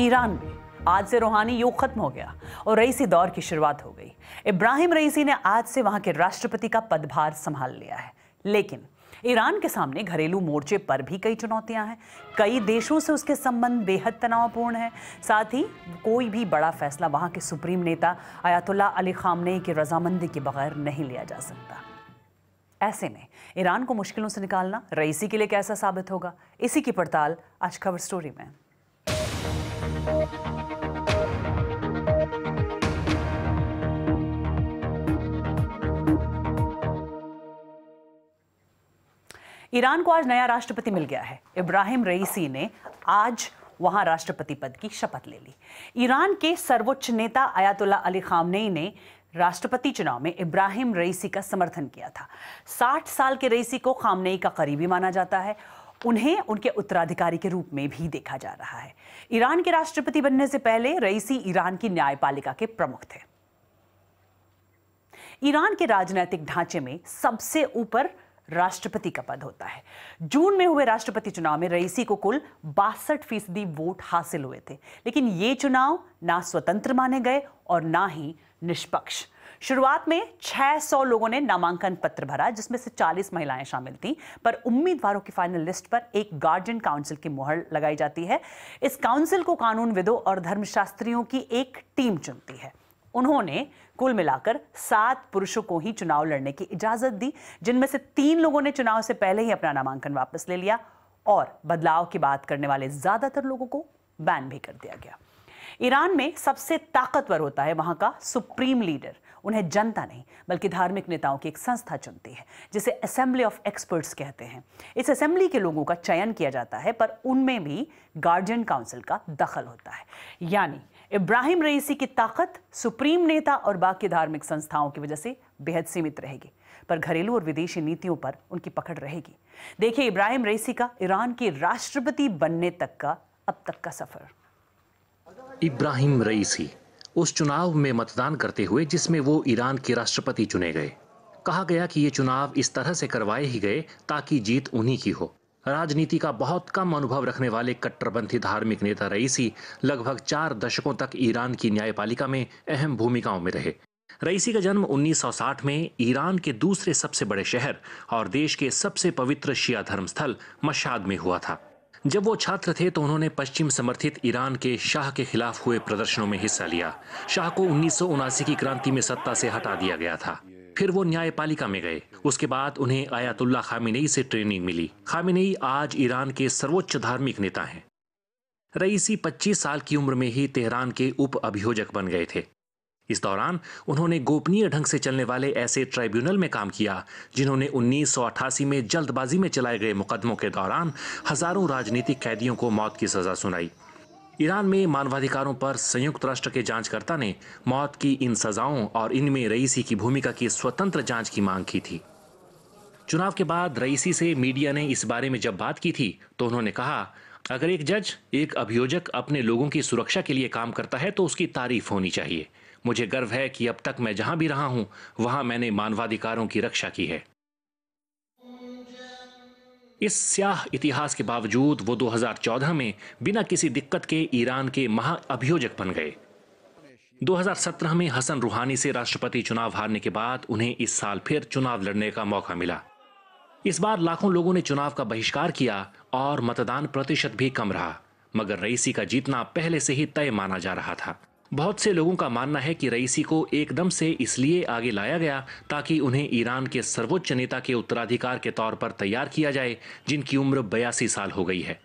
Iran में आज से रूहानी योग खत्म हो गया और रईसी दौर की शुरुआत हो गई इब्राहिम रईसी ने आज से वहां के राष्ट्रपति का पदभार संभाल लिया है लेकिन ईरान के सामने घरेलू मोर्चे पर भी कई चुनौतियां हैं कई देशों से उसके संबंध बेहद तनावपूर्ण है साथ ही कोई भी बड़ा फैसला वहां के सुप्रीम नेता आयातुल्ला अली खामने की रजामंदी के बगैर नहीं लिया जा सकता ऐसे में ईरान को मुश्किलों से निकालना रईसी के लिए कैसा साबित होगा इसी की पड़ताल आज खबर स्टोरी में ईरान को आज नया राष्ट्रपति मिल गया है इब्राहिम रईसी ने आज वहां राष्ट्रपति पद की शपथ ले ली ईरान के सर्वोच्च नेता अयातुल्ला अली खामनेई ने राष्ट्रपति चुनाव में इब्राहिम रईसी का समर्थन किया था 60 साल के रईसी को खामनेई का करीबी माना जाता है उन्हें उनके उत्तराधिकारी के रूप में भी देखा जा रहा है ईरान के राष्ट्रपति बनने से पहले रईसी ईरान की न्यायपालिका के प्रमुख थे ईरान के राजनीतिक ढांचे में सबसे ऊपर राष्ट्रपति का पद होता है जून में हुए राष्ट्रपति चुनाव में रईसी को कुल बासठ फीसदी वोट हासिल हुए थे लेकिन ये चुनाव ना स्वतंत्र माने गए और ना ही निष्पक्ष शुरुआत में 600 लोगों ने नामांकन पत्र भरा जिसमें से 40 महिलाएं शामिल थीं पर उम्मीदवारों की फाइनल लिस्ट पर एक गार्जियन काउंसिल की मुहर लगाई जाती है इस काउंसिल को कानून विदो और धर्मशास्त्रियों की एक टीम चुनती है उन्होंने कुल मिलाकर सात पुरुषों को ही चुनाव लड़ने की इजाजत दी जिनमें से तीन लोगों ने चुनाव से पहले ही अपना नामांकन वापस ले लिया और बदलाव की बात करने वाले ज्यादातर लोगों को बैन भी कर दिया गया ईरान में सबसे ताकतवर होता है वहां का सुप्रीम लीडर उन्हें जनता नहीं बल्कि धार्मिक नेताओं की एक संस्था चुनती है जिसे असेंबली ऑफ एक्सपर्ट्स कहते हैं इस असेंबली के लोगों का चयन किया जाता है पर उनमें भी गार्जियन काउंसिल का दखल होता है यानी इब्राहिम रईसी की ताकत सुप्रीम नेता और बाकी धार्मिक संस्थाओं की वजह से बेहद सीमित रहेगी पर घरेलू और विदेशी नीतियों पर उनकी पकड़ रहेगी देखिए इब्राहिम रईसी का ईरान के राष्ट्रपति बनने तक का अब तक का सफ़र इब्राहिम रईसी उस चुनाव में मतदान करते हुए जिसमें वो ईरान के राष्ट्रपति चुने गए कहा गया कि ये चुनाव इस तरह से करवाए ही गए ताकि जीत उन्हीं की हो राजनीति का बहुत कम अनुभव रखने वाले कट्टरपंथी धार्मिक नेता रईसी लगभग चार दशकों तक ईरान की न्यायपालिका में अहम भूमिकाओं में रहे रईसी का जन्म 1960 में ईरान के दूसरे सबसे बड़े शहर और देश के सबसे पवित्र शिया धर्मस्थल मशाद में हुआ था जब वो छात्र थे तो उन्होंने पश्चिम समर्थित ईरान के शाह के खिलाफ हुए प्रदर्शनों में हिस्सा लिया शाह को उन्नीस की क्रांति में सत्ता से हटा दिया गया था फिर वो न्यायपालिका में गए उसके बाद उन्हें आयातुल्ला खामिनेई से ट्रेनिंग मिली खामिनेई आज ईरान के सर्वोच्च धार्मिक नेता हैं रईसी 25 साल की उम्र में ही तेहरान के उप अभियोजक बन गए थे इस दौरान उन्होंने गोपनीय ढंग से चलने वाले ऐसे ट्राइब्यूनल में काम किया जिन्होंने 1988 में जल्दबाजी में चलाए गए मुकदमों के दौरान हजारों राजनीतिक कैदियों को मौत की सजा सुनाई ईरान में मानवाधिकारों पर संयुक्त राष्ट्र के जांचकर्ता ने मौत की इन सजाओं और इनमें रईसी की भूमिका की स्वतंत्र जांच की मांग की थी चुनाव के बाद रईसी से मीडिया ने इस बारे में जब बात की थी तो उन्होंने कहा अगर एक जज एक अभियोजक अपने लोगों की सुरक्षा के लिए काम करता है तो उसकी तारीफ होनी चाहिए मुझे गर्व है कि अब तक मैं जहां भी रहा हूं वहां मैंने मानवाधिकारों की रक्षा की है इस स्याह इतिहास के बावजूद वो 2014 में बिना किसी दिक्कत के ईरान के महाअभियोजक बन गए 2017 में हसन रूहानी से राष्ट्रपति चुनाव हारने के बाद उन्हें इस साल फिर चुनाव लड़ने का मौका मिला इस बार लाखों लोगों ने चुनाव का बहिष्कार किया और मतदान प्रतिशत भी कम रहा मगर रईसी का जीतना पहले से ही तय माना जा रहा था बहुत से लोगों का मानना है कि रईसी को एकदम से इसलिए आगे लाया गया ताकि उन्हें ईरान के सर्वोच्च नेता के उत्तराधिकार के तौर पर तैयार किया जाए जिनकी उम्र बयासी साल हो गई है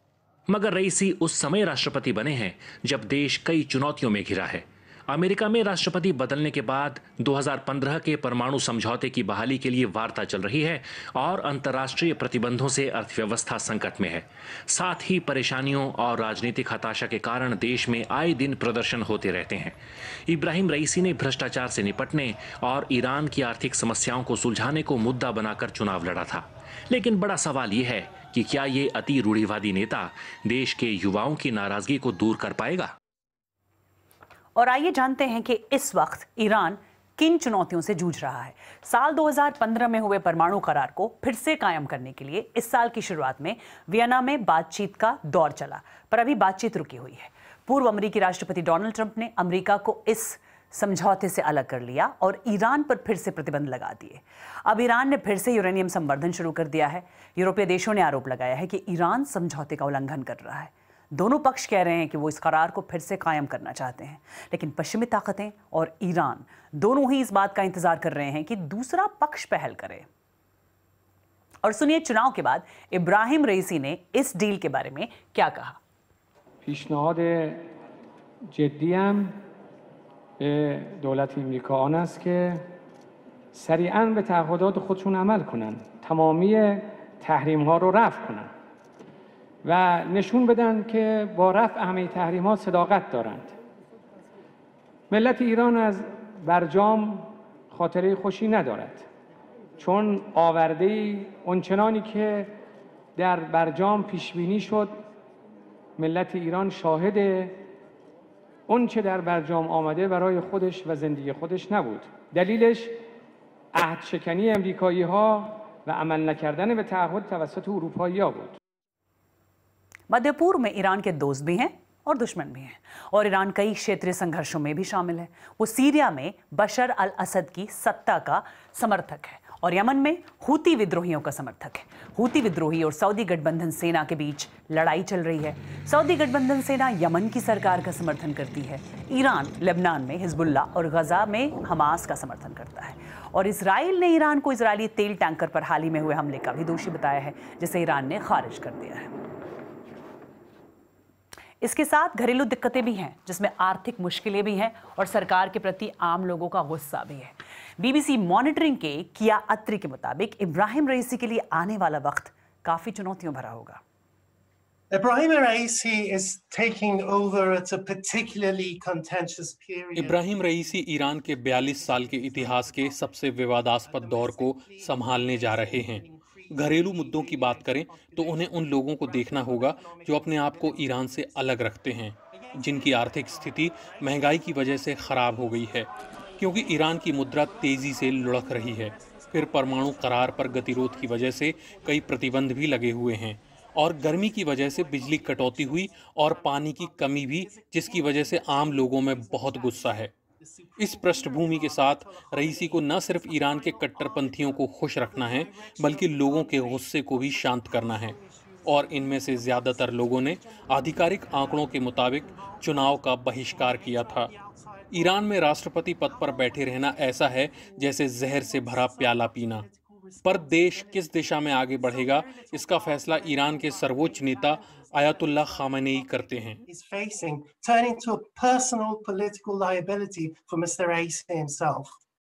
मगर रईसी उस समय राष्ट्रपति बने हैं जब देश कई चुनौतियों में घिरा है अमेरिका में राष्ट्रपति बदलने के बाद 2015 के परमाणु समझौते की बहाली के लिए वार्ता चल रही है और अंतर्राष्ट्रीय प्रतिबंधों से अर्थव्यवस्था संकट में है साथ ही परेशानियों और राजनीतिक हताशा के कारण देश में आए दिन प्रदर्शन होते रहते हैं इब्राहिम रईसी ने भ्रष्टाचार से निपटने और ईरान की आर्थिक समस्याओं को सुलझाने को मुद्दा बनाकर चुनाव लड़ा था लेकिन बड़ा सवाल यह है कि क्या ये अति रूढ़िवादी नेता देश के युवाओं की नाराजगी को दूर कर पाएगा और आइए जानते हैं कि इस वक्त ईरान किन चुनौतियों से जूझ रहा है साल 2015 में हुए परमाणु करार को फिर से कायम करने के लिए इस साल की शुरुआत में वियना में बातचीत का दौर चला पर अभी बातचीत रुकी हुई है पूर्व अमरीकी राष्ट्रपति डोनाल्ड ट्रंप ने अमरीका को इस समझौते से अलग कर लिया और ईरान पर फिर से प्रतिबंध लगा दिए अब ईरान ने फिर से यूरेनियम संवर्धन शुरू कर दिया है यूरोपीय देशों ने आरोप लगाया है कि ईरान समझौते का उल्लंघन कर रहा है दोनों पक्ष कह रहे हैं कि वो इस करार को फिर से कायम करना चाहते हैं लेकिन पश्चिमी ताकतें और ईरान दोनों ही इस बात का इंतजार कर रहे हैं कि दूसरा पक्ष पहल करे और सुनिए चुनाव के बाद इब्राहिम रईसी ने इस डील के बारे में क्या कहा پیشنهاد جدیم به دولت امریکا آن است که سریعا به تعهدات خودشون عمل تمامی تحریم ها رو رفع و نشون بدن که با رفع همه ها صداقت دارند ملت ایران از برجام خاطره خوشی ندارد چون آورده ای اونچنانی که در برجام پیش شد ملت ایران شاهد اون در برجام آمده برای خودش و زندگی خودش نبود دلیلش عهد شکنی امریکایی ها و عمل نکردن به تعهد توسط اروپایی ها بود मध्य पूर्व में ईरान के दोस्त भी हैं और दुश्मन भी हैं और ईरान कई क्षेत्रीय संघर्षों में भी शामिल है वो सीरिया में बशर अल असद की सत्ता का समर्थक है और यमन में हूती विद्रोहियों का समर्थक है हूती विद्रोही और सऊदी गठबंधन सेना के बीच लड़ाई चल रही है सऊदी गठबंधन सेना यमन की सरकार का समर्थन करती है ईरान लेबनान में हिजबुल्ला और गजा में हमास का समर्थन करता है और इसराइल ने ईरान को इसराइली तेल टैंकर पर हाल ही में हुए हमले का भी दोषी बताया है जिसे ईरान ने खारिज कर दिया है इसके साथ घरेलू दिक्कतें भी हैं जिसमें आर्थिक मुश्किलें भी हैं और सरकार के प्रति आम लोगों का गुस्सा भी है बीबीसी मॉनिटरिंग के किया अत्री के मुताबिक इब्राहिम रईसी के लिए आने वाला वक्त काफ़ी चुनौतियों भरा होगा इब्राहिम रईसी ईरान के 42 साल के इतिहास के सबसे विवादास्पद दौर को संभालने जा रहे हैं घरेलू मुद्दों की बात करें तो उन्हें उन लोगों को देखना होगा जो अपने आप को ईरान से अलग रखते हैं जिनकी आर्थिक स्थिति महंगाई की वजह से ख़राब हो गई है क्योंकि ईरान की मुद्रा तेज़ी से लुढ़क रही है फिर परमाणु करार पर गतिरोध की वजह से कई प्रतिबंध भी लगे हुए हैं और गर्मी की वजह से बिजली कटौती हुई और पानी की कमी भी जिसकी वजह से आम लोगों में बहुत गुस्सा है इस पृष्ठभूमि के साथ रईसी को न सिर्फ ईरान के कट्टरपंथियों को खुश रखना है बल्कि लोगों के गुस्से को भी शांत करना है और इनमें से ज़्यादातर लोगों ने आधिकारिक आंकड़ों के मुताबिक चुनाव का बहिष्कार किया था ईरान में राष्ट्रपति पद पर बैठे रहना ऐसा है जैसे जहर से भरा प्याला पीना पर देश किस दिशा में आगे बढ़ेगा इसका फैसला ईरान के सर्वोच्च नेता आयतुल्ला खामने ही करते हैं